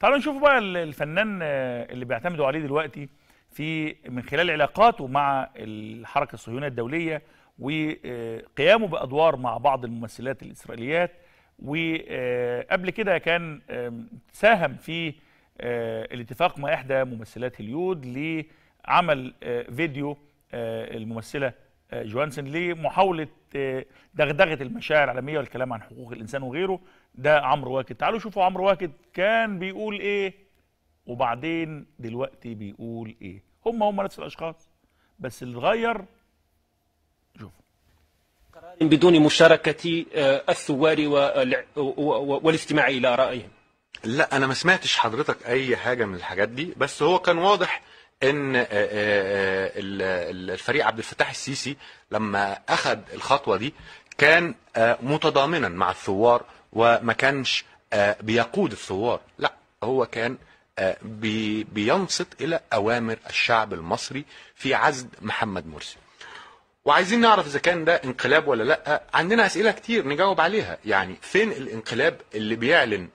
تعالوا نشوف بقى الفنان آه، اللي بيعتمدوا عليه دلوقتي في من خلال علاقاته مع الحركة الصهيونية الدولية وقيامه بأدوار مع بعض الممثلات الإسرائيليات وقبل كده كان ساهم في آه، الاتفاق مع إحدى ممثلات هوليود لعمل آه، فيديو الممثلة آه، جوانسن لمحاوله آه، دغدغه المشاعر العالميه والكلام عن حقوق الانسان وغيره ده عمرو واكد تعالوا شوفوا عمرو واكد كان بيقول ايه وبعدين دلوقتي بيقول ايه هم هم نفس الاشخاص بس اللي اتغير شوفوا بدون مشاركة آه، الثوار والاستماع إلى رأيهم لا أنا ما سمعتش حضرتك أي حاجة من الحاجات دي بس هو كان واضح ان آه، آه، آه، الفريق عبد الفتاح السيسي لما اخذ الخطوه دي كان متضامنا مع الثوار وما كانش بيقود الثوار لا هو كان بينصت الى اوامر الشعب المصري في عزل محمد مرسي وعايزين نعرف اذا كان ده انقلاب ولا لا عندنا اسئله كتير نجاوب عليها يعني فين الانقلاب اللي بيعلن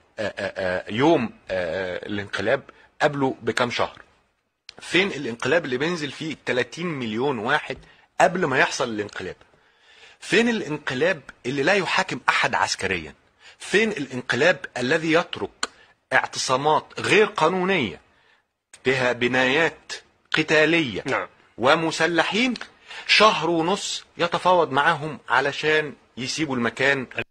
يوم الانقلاب قبله بكم شهر فين الانقلاب اللي بينزل فيه 30 مليون واحد قبل ما يحصل الانقلاب فين الانقلاب اللي لا يحاكم احد عسكريا فين الانقلاب الذي يترك اعتصامات غير قانونيه بها بنايات قتاليه نعم. ومسلحين شهر ونص يتفاوض معاهم علشان يسيبوا المكان